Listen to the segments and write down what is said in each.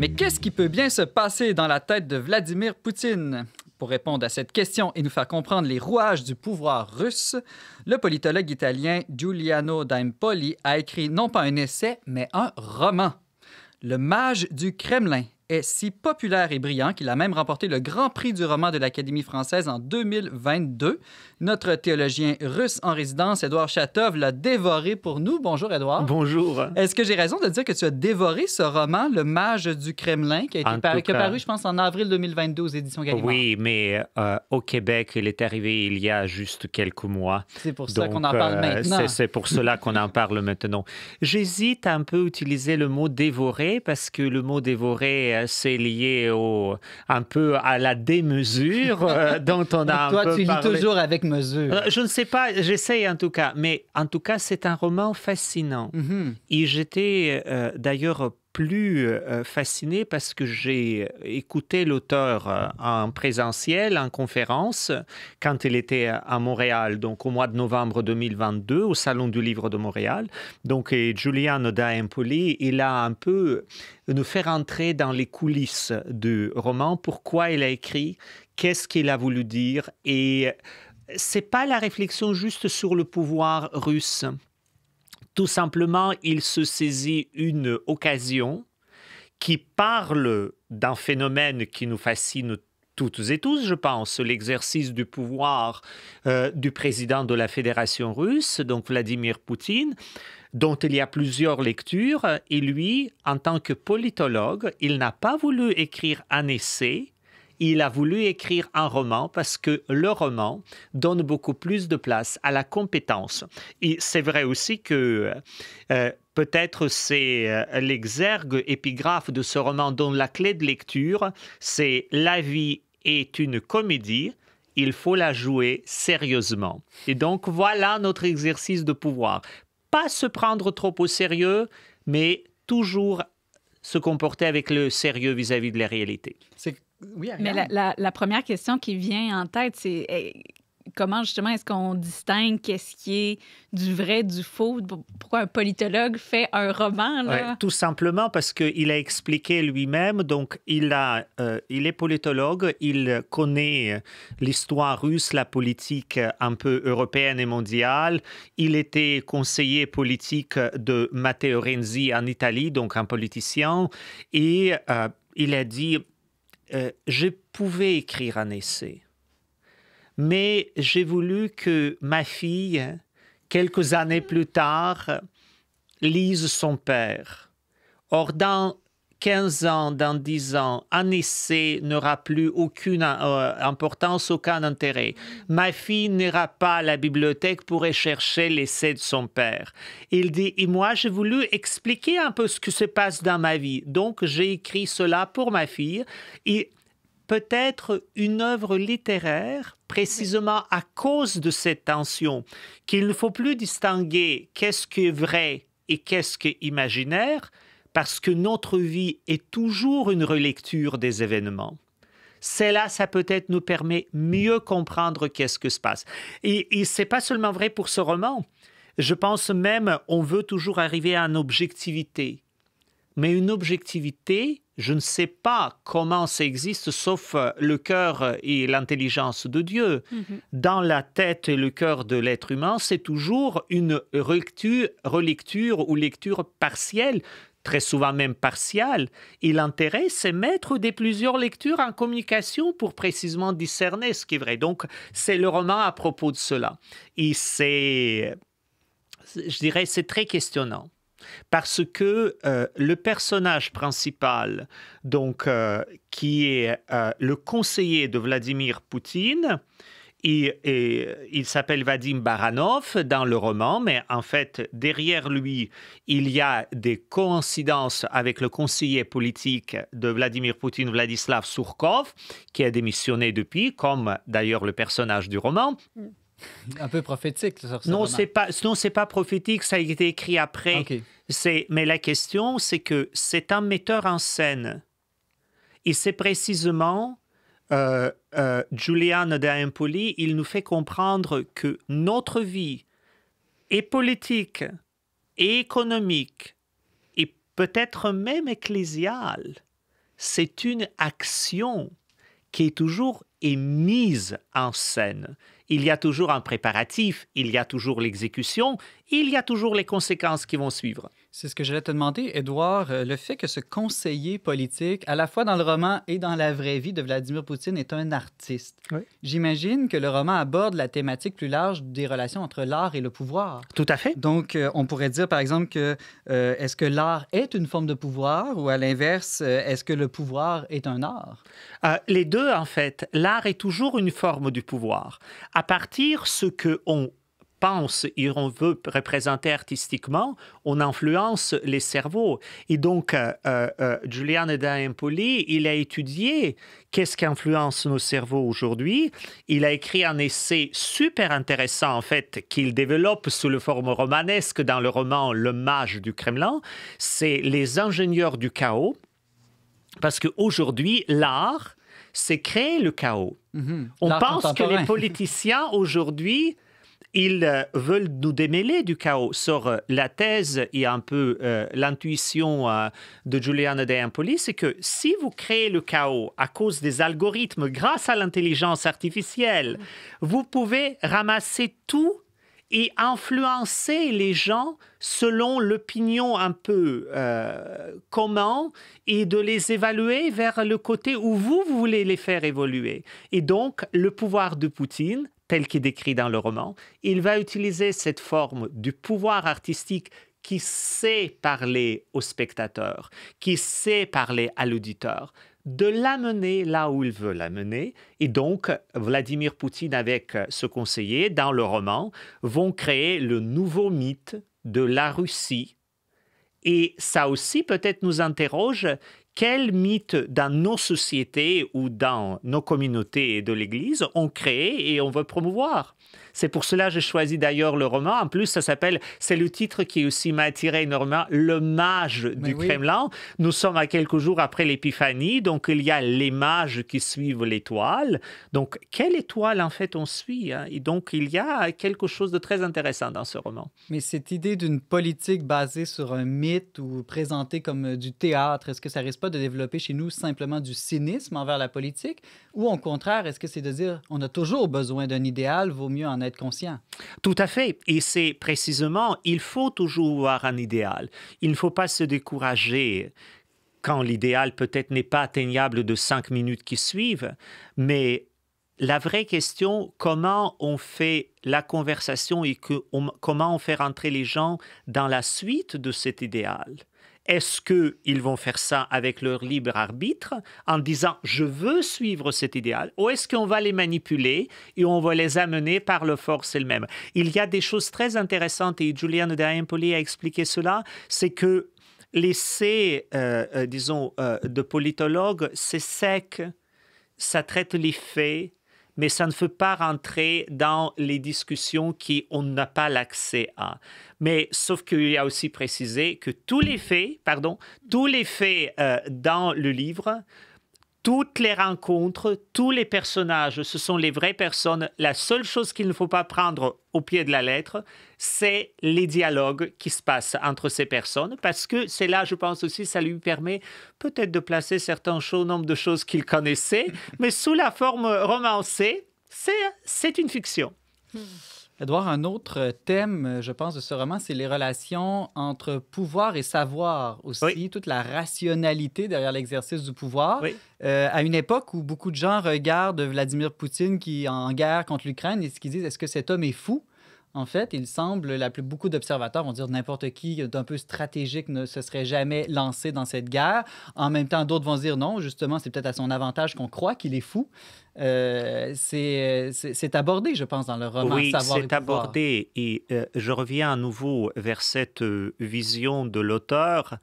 Mais qu'est-ce qui peut bien se passer dans la tête de Vladimir Poutine pour répondre à cette question et nous faire comprendre les rouages du pouvoir russe, le politologue italien Giuliano Daimpoli a écrit non pas un essai, mais un roman. Le mage du Kremlin, est si populaire et brillant qu'il a même remporté le Grand Prix du roman de l'Académie française en 2022. Notre théologien russe en résidence, Édouard Chatov, l'a dévoré pour nous. Bonjour, Édouard. Bonjour. Est-ce que j'ai raison de dire que tu as dévoré ce roman, Le Mage du Kremlin, qui a été paru, je pense, en avril 2022 aux éditions Gallimard? Oui, mais euh, au Québec, il est arrivé il y a juste quelques mois. C'est pour ça qu'on en parle euh, maintenant. C'est pour cela qu'on en parle maintenant. J'hésite un peu à utiliser le mot dévoré parce que le mot dévorer c'est lié au, un peu à la démesure euh, dont on a Toi, un peu tu lis toujours avec mesure. Euh, je ne sais pas, j'essaye en tout cas, mais en tout cas, c'est un roman fascinant. Mhm. Et j'étais euh, d'ailleurs plus euh, fasciné parce que j'ai écouté l'auteur euh, en présentiel, en conférence, quand il était à Montréal, donc au mois de novembre 2022, au Salon du Livre de Montréal. Donc, Julian Oda Empoli, il a un peu euh, nous fait entrer dans les coulisses du roman, pourquoi il a écrit, qu'est-ce qu'il a voulu dire et c'est pas la réflexion juste sur le pouvoir russe tout simplement, il se saisit une occasion qui parle d'un phénomène qui nous fascine toutes et tous, je pense, l'exercice du pouvoir euh, du président de la Fédération russe, donc Vladimir Poutine, dont il y a plusieurs lectures. Et lui, en tant que politologue, il n'a pas voulu écrire un essai il a voulu écrire un roman parce que le roman donne beaucoup plus de place à la compétence. Et c'est vrai aussi que euh, Peut-être c'est euh, l'exergue épigraphe de ce roman dont la clé de lecture, c'est La vie est une comédie, il faut la jouer sérieusement. Et donc voilà notre exercice de pouvoir. Pas se prendre trop au sérieux, mais toujours se comporter avec le sérieux vis-à-vis de la réalité. C'est mais la, première question qui vient en tête, c'est comment justement est-ce qu'on distingue qu'est-ce qui est du vrai, du faux? Pourquoi un politologue fait un roman? tout simplement parce qu'il a expliqué lui-même, donc il, a, euh, il est politologue, il connaît euh, l'histoire russe, la politique euh, un peu européenne et mondiale. Il était conseiller politique de Matteo Renzi en Italie, donc un politicien, et il a dit euh, je pouvais écrire un essai, mais j'ai voulu que ma fille, quelques années plus tard, lise son père. Or, dans 15 ans, dans 10 ans, un essai n'aura plus aucune euh, importance, aucun intérêt. Ma fille n'ira pas à la bibliothèque pour rechercher l'essai de son père. Il dit, et moi, j'ai voulu expliquer un peu ce qui se passe dans ma vie. Donc, j'ai écrit cela pour ma fille. Et peut-être une œuvre littéraire précisément à cause de cette tension, qu'il ne faut plus distinguer qu'est-ce qui est vrai et qu'est-ce qui est imaginaire, parce que notre vie est toujours une relecture des événements. Cela, ça peut-être nous permet mieux comprendre qu'est-ce que se passe. Et, et c'est pas seulement vrai pour ce roman. Je pense même, on veut toujours arriver à une objectivité. Mais une objectivité, je ne sais pas comment ça existe, sauf euh, le cœur et l'intelligence de Dieu. Mm-hmm. Dans la tête et le cœur de l'être humain, c'est toujours une relecture ou lecture partielle très souvent même partial. et l'intérêt, c'est mettre des plusieurs lectures en communication pour précisément discerner ce qui est vrai. Donc, c'est le roman à propos de cela. Et c'est, je dirais, c'est très questionnant parce que euh, le personnage principal, donc euh, qui est euh, le conseiller de Vladimir Poutine, il, s'appelle Vadim Baranov dans le roman, mais en fait, derrière lui, il y a des coïncidences avec le conseiller politique de Vladimir Poutine, Vladislav Surkov, qui a démissionné depuis, comme d'ailleurs le personnage du roman. Hmm. Un peu prophétique, non ce Non, c'est pas, c'est pas prophétique. Ça a été écrit après. mais la question, c'est que c'est un metteur en scène. Et c'est précisément euh, euh de Impoli, il nous fait comprendre que notre vie est politique, et économique, et peut-être même ecclésiale. C'est une action qui est toujours émise en scène. Il y a toujours un préparatif, il y a toujours l'exécution, il y a toujours les conséquences qui vont suivre. C'est ce que j'allais te demander, Edouard. Euh, le fait que ce conseiller politique, à la fois dans le roman et dans la vraie vie de Vladimir Poutine, est un artiste. J'imagine que le roman aborde la thématique plus large des relations entre l'art et le pouvoir. Tout à fait. Donc, euh, on pourrait dire, par exemple, que euh, est-ce que l'art est une forme de pouvoir ou à l'inverse, est-ce que le pouvoir est un art? les deux, en fait. L'art est toujours une forme du pouvoir. À partir de ce que on pense et on veut représenter artistiquement, on influence les cerveaux. Et donc, euh, euh, euh D'Aimpoli, il a étudié qu'est-ce qui influence nos cerveaux aujourd'hui. Il a écrit un essai super intéressant, en fait, qu'il développe sous le forme romanesque dans le roman Le Mage du Kremlin. C'est Les ingénieurs du chaos. Parce qu'aujourd'hui, l'art, c'est créer le chaos. Mhm. On pense que les politiciens aujourd'hui ils euh, veulent nous démêler du chaos sur euh, la thèse et un peu euh, l'intuition de Giuliano De Empoli, c'est que si vous créez le chaos à cause des algorithmes grâce à l'intelligence artificielle, vous pouvez ramasser tout et influencer les gens selon l'opinion un peu commune et de les évaluer vers le côté où vous voulez les faire évoluer. Et donc, le pouvoir de Poutine tel qu'il décrit dans le roman. Il va utiliser cette forme du pouvoir artistique qui sait parler au spectateur, qui sait parler à l'auditeur, de l'amener là où il veut l'amener. Et donc, Vladimir Poutine avec ce conseiller dans le roman vont créer le nouveau mythe de la Russie. Et ça aussi peut-être nous interroge quel mythe dans nos sociétés ou dans nos communautés de l'Église on crée et on veut promouvoir. C'est pour cela que j'ai choisi d'ailleurs le roman. En plus, ça s'appelle, c'est le titre qui aussi m'a attiré énormément, Le Mage du Kremlin. Nous sommes à quelques jours après l'épiphanie, donc il y a les mages qui suivent l'étoile. Donc, quelle étoile en fait on suit hein? Et donc, il y a quelque chose de très intéressant dans ce roman. Mais cette idée d'une politique basée sur un mythe ou présentée comme euh, du théâtre, est-ce que ça risque pas de développer chez nous simplement du cynisme envers la politique Ou au contraire, est-ce que c'est de dire on a toujours besoin d'un idéal, vaut mieux en conscient. Tout à fait. Et c'est précisément, il faut toujours avoir un idéal. Il ne faut pas se décourager quand l'idéal peut-être n'est pas atteignable de cinq minutes qui suivent, mais la vraie question, comment on fait la conversation et comment on fait rentrer les gens dans la suite de cet idéal est-ce qu'ils vont faire ça avec leur libre arbitre en disant je veux suivre cet idéal ou est-ce qu'on va les manipuler et on va les amener par le force elle-même Il y a des choses très intéressantes et Juliane Daimpoli a expliqué cela, c'est que l'essai, euh, euh, disons, euh, de politologue, c'est sec, ça traite les faits, mais ça ne peut pas rentrer dans les discussions qui on n'a pas l'accès à. Mais sauf qu'il a aussi précisé que tous les faits, pardon, tous les faits euh, dans le livre toutes les rencontres, tous les personnages, ce sont les vraies personnes. La seule chose qu'il ne faut pas prendre au pied de la lettre, c'est les dialogues qui se passent entre ces personnes, parce que c'est là, je pense aussi, ça lui permet peut-être de placer certains chaud nombre de choses qu'il connaissait, mais sous la forme romancée, c'est une fiction. Hmm. Edouard, un autre euh, thème, euh, je pense, de ce roman, c'est les relations entre pouvoir et savoir aussi, toute la rationalité derrière l'exercice du pouvoir. Euh, à une époque où beaucoup de gens regardent Vladimir Poutine qui est en guerre contre l'Ukraine et ce qu'ils disent est-ce que cet homme est fou en fait, il semble, la beaucoup d'observateurs vont dire n'importe qui d'un peu stratégique ne se serait jamais lancé dans cette guerre. En même temps, d'autres vont dire non, justement, c'est peut-être à son avantage qu'on croit qu'il est fou. Euh, c'est abordé, je pense, dans le roman. Oui, c'est abordé. Et euh, je reviens à nouveau vers cette euh, vision de l'auteur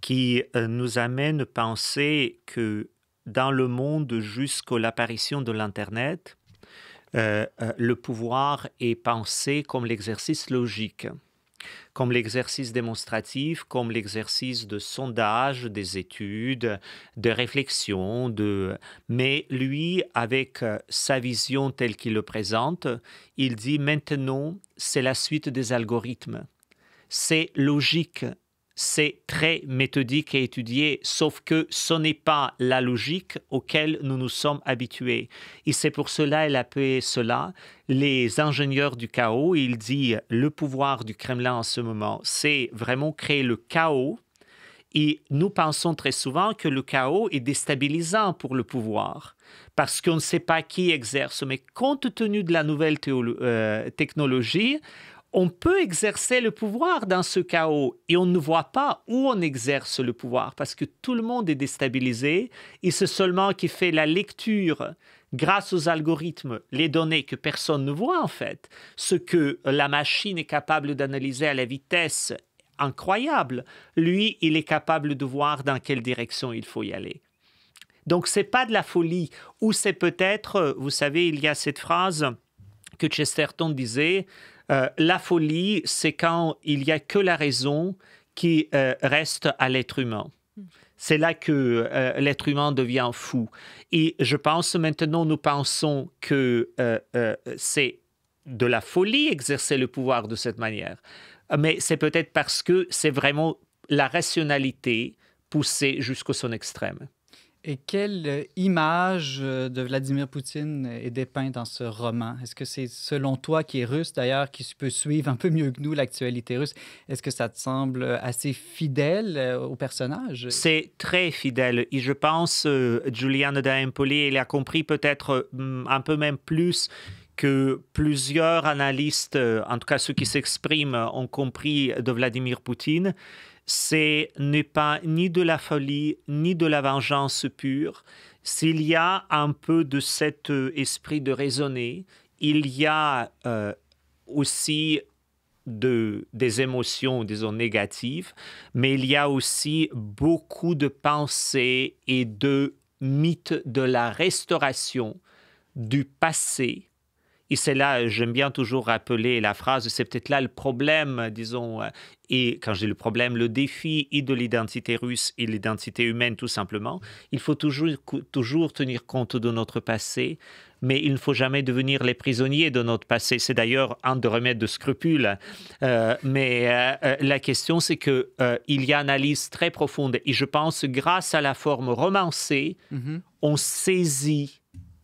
qui nous amène à penser que dans le monde jusqu'à l'apparition de l'Internet, euh, euh, le pouvoir est pensé comme l'exercice logique, comme l'exercice démonstratif, comme l'exercice de sondage, des études, de réflexion, de... mais lui, avec euh, sa vision telle qu'il le présente, il dit maintenant, c'est la suite des algorithmes. C'est logique, c'est très méthodique et étudié, sauf que ce n'est pas la logique auquel nous nous sommes habitués. Et c'est pour cela, elle appelait cela les ingénieurs du chaos. Il dit le pouvoir du Kremlin en ce moment, c'est vraiment créer le chaos. Et nous pensons très souvent que le chaos est déstabilisant pour le pouvoir parce qu'on ne sait pas qui exerce. Mais compte tenu de la nouvelle euh, technologie, on peut exercer le pouvoir dans ce chaos et on ne voit pas où on exerce le pouvoir parce que tout le monde est déstabilisé et c'est seulement qui fait la lecture grâce aux algorithmes, les données que personne ne voit en fait, ce que la machine est capable d'analyser à la vitesse incroyable, lui, il est capable de voir dans quelle direction il faut y aller. Donc c'est pas de la folie ou c'est peut-être, vous savez, il y a cette phrase que Chesterton disait euh, la folie, c'est quand il n'y a que la raison qui euh, reste à l'être humain. C'est là que euh, l'être humain devient fou. Et je pense maintenant, nous pensons que c'est de la folie exercer le pouvoir de cette manière. Mais c'est peut-être parce que c'est vraiment la rationalité poussée jusqu'à son extrême. Et quelle euh, image euh, de Vladimir Poutine est dépeinte dans ce roman? Est-ce que c'est selon toi, qui est russe d'ailleurs, qui peut suivre un peu mieux que nous l'actualité russe, est-ce que ça te semble assez fidèle euh, au personnage? C'est très fidèle. Et je pense, euh, Giuliano D'Aimpoli, il a compris peut-être un peu même plus que plusieurs analystes, en tout cas ceux qui s'expriment, ont compris de Vladimir Poutine. Ce n'est pas ni de la folie ni de la vengeance pure. S'il y a un peu de cet euh, esprit de raisonner, il y a euh, aussi des émotions, disons, négatives, mais il y a aussi beaucoup de pensées et de mythes de la restauration du passé et c'est là, j'aime bien toujours rappeler la phrase, c'est peut-être là le problème, disons, euh, et quand j'ai le problème, le défi et de l'identité russe et l'identité humaine tout simplement. Il faut toujours, toujours tenir compte de notre passé, mais il ne faut jamais devenir les prisonniers de notre passé. C'est d'ailleurs un de remèdes de scrupules. Euh, mais euh, la question, c'est qu'il il y a une analyse très profonde. Et je pense, grâce à la forme romancée, mm-hmm. on saisit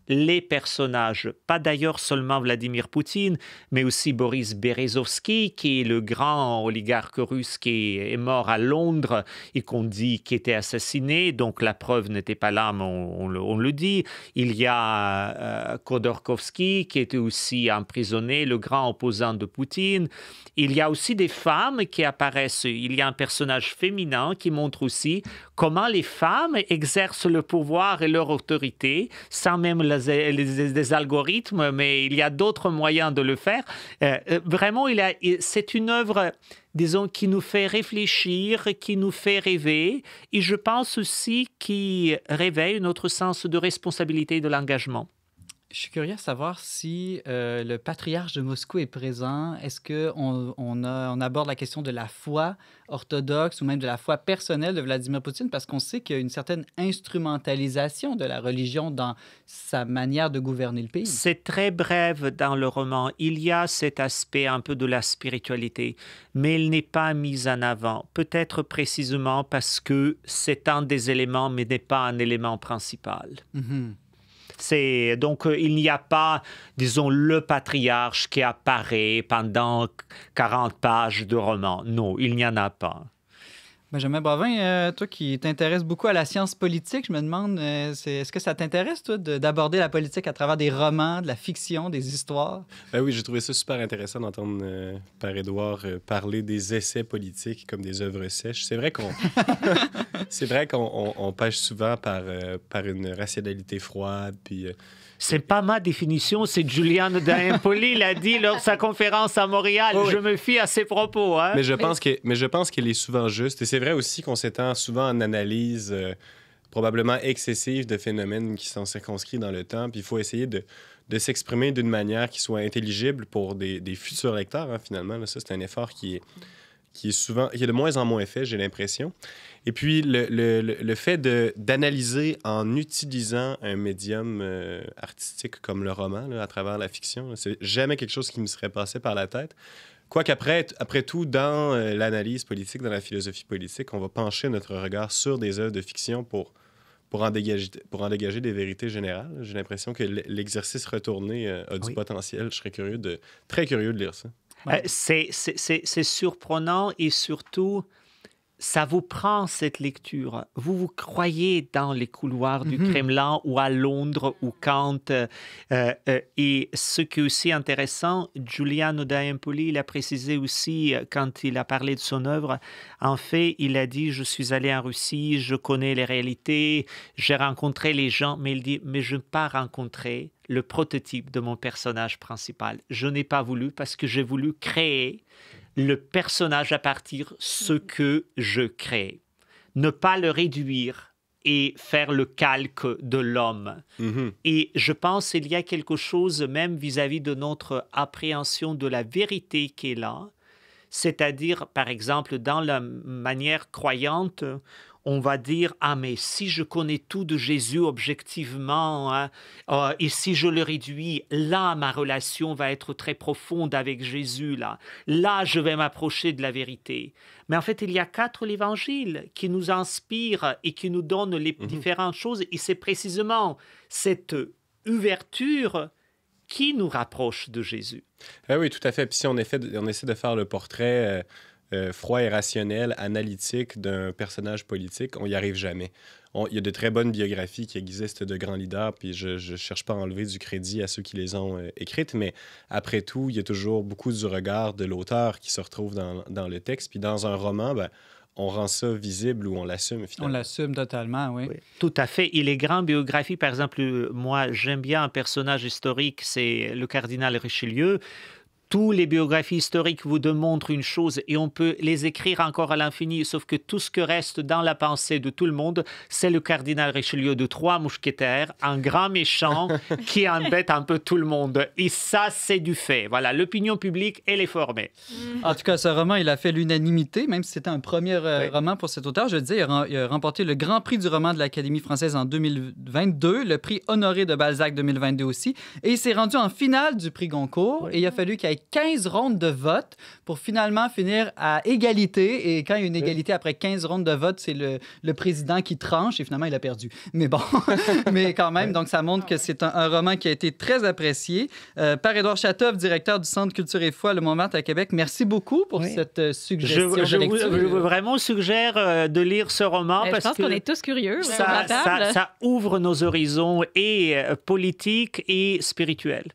les personnages, pas d'ailleurs seulement Vladimir Poutine, mais aussi Boris Berezovsky, qui est le grand oligarque russe qui est mort à Londres et qu'on dit qu'il était assassiné, donc la preuve n'était pas là, mais on, le, dit. Il y a euh, Khodorkovsky, qui était aussi emprisonné, le grand opposant de Poutine. Il y a aussi des femmes qui apparaissent. Il y a un personnage féminin qui montre aussi comment les femmes exercent le pouvoir et leur autorité sans même la des, algorithmes, mais il y a d'autres moyens de le faire. Euh, euh, vraiment, c'est une œuvre, disons, qui nous fait réfléchir, qui nous fait rêver, et je pense aussi qui réveille notre sens de responsabilité et de l'engagement. Je suis curieux de savoir si euh, le patriarche de Moscou est présent. Est-ce qu'on on on aborde la question de la foi orthodoxe ou même de la foi personnelle de Vladimir Poutine? Parce qu'on sait qu'il y a une certaine instrumentalisation de la religion dans sa manière de gouverner le pays. C'est très brève dans le roman. Il y a cet aspect un peu de la spiritualité, mais il n'est pas mise en avant. Peut-être précisément parce que c'est un des éléments, mais n'est pas un élément principal. Mhm. C'est donc euh, il n'y a pas, disons, le patriarche qui apparaît pendant 40 pages de roman. Non, il n'y en a pas. Benjamin Bravin, euh, toi qui t'intéresses beaucoup à la science politique, je me demande, euh, c'est, est-ce que ça t'intéresse, toi, d'aborder la politique à travers des romans, de la fiction, des histoires? Ben oui, j'ai trouvé ça super intéressant d'entendre euh, par Édouard parler des essais politiques comme des œuvres sèches. C'est vrai qu'on, c'est vrai qu'on on, pêche souvent par, par une rationalité froide, puis c'est pas ma définition, c'est Giuliano D'Aimpoli l'a dit lors de sa conférence à Montréal. Je me fie à ses propos. Hein. Mais je pense que, mais je pense qu'il est souvent juste. Et c'est vrai aussi qu'on s'étend souvent en analyse euh, probablement excessive de phénomènes qui sont circonscrits dans le temps. Puis il faut essayer de, s'exprimer d'une manière qui soit intelligible pour des, futurs lecteurs. Hein, finalement, ça c'est un effort qui est qui est souvent, qui est de moins en moins fait, j'ai l'impression. Et puis le, le, le fait d'analyser en utilisant un médium euh, artistique comme le roman à travers la fiction, c'est jamais quelque chose qui me serait passé par la tête. Quoique après, tout, dans euh, l'analyse politique, dans la philosophie politique, on va pencher notre regard sur des œuvres de fiction pour, pour, en, dégager, pour en dégager des vérités générales. J'ai l'impression que l'exercice retourné euh, a du potentiel. Je serais curieux de, très curieux de lire ça. Euh, c'est, c'est surprenant et surtout, ça vous prend cette lecture. Vous vous croyez dans les couloirs du mm-hmm. Kremlin ou à Londres ou Kant. Euh, euh, euh, et ce qui est aussi intéressant, Giuliano D'Aempoli l'a précisé aussi quand il a parlé de son œuvre. En fait, il a dit Je suis allé en Russie, je connais les réalités, j'ai rencontré les gens, mais il dit Mais je n'ai pas rencontré le prototype de mon personnage principal. Je n'ai pas voulu parce que j'ai voulu créer le personnage à partir ce que je crée. Ne pas le réduire et faire le calque de l'homme. Mhm. Et je pense qu'il y a quelque chose même vis à -vis de notre appréhension de la vérité qui est là. C'est-à-dire, par exemple, dans la manière croyante, on va dire ah mais si je connais tout de Jésus objectivement hein, ah, et si je le réduis là ma relation va être très profonde avec Jésus là là je vais m'approcher de la vérité mais en fait il y a quatre évangiles qui nous inspirent et qui nous donnent les mhm. différentes choses et c'est précisément cette ouverture qui nous rapproche de Jésus. Ah oui, tout à fait. Puis si on, on essaie de faire le portrait euh, euh, froid et rationnel, analytique d'un personnage politique, on n'y arrive jamais. Il y a de très bonnes biographies qui existent de grands leaders, puis je ne cherche pas à enlever du crédit à ceux qui les ont euh, écrites, mais après tout, il y a toujours beaucoup du regard de l'auteur qui se retrouve dans, le texte. Puis dans un roman, ben, on rend ça visible ou on l'assume finalement. On l'assume totalement, oui. Tout à fait. Et les grandes biographies, par exemple, euh, moi, j'aime bien un personnage historique, c'est le cardinal Richelieu tous les biographies historiques vous démontrent une chose et on peut les écrire encore à l'infini, sauf que tout ce que reste dans la pensée de tout le monde, c'est le cardinal Richelieu de Trois Mousquetaires, un grand méchant qui embête un peu tout le monde. Et ça, c'est du fait. Voilà, l'opinion publique, elle est formée. En tout cas, ce roman, il a fait l'unanimité, même si c'était un premier euh, roman pour cet auteur. Je dire, il a remporté le Grand Prix du roman de l'Académie française en 2022, le prix honoré de Balzac 2022 aussi, et il s'est rendu en finale du prix Goncourt, et il a fallu qu'il 15 rondes de vote pour finalement finir à égalité. Et quand il y a une égalité après 15 rondes de vote, c'est le, président qui tranche et finalement, il a perdu. Mais bon, mais quand même, donc ça montre que ah c'est un, roman qui a été très apprécié euh, par Édouard Chatoff, directeur du Centre Culture et Foi Le Montmartre à Québec. Merci beaucoup pour cette euh, suggestion. Je, Vous, vraiment suggère euh, de lire ce roman. Ben, parce je pense qu'on est tous curieux. Ça, ça ouvre nos horizons et politiques et spirituels.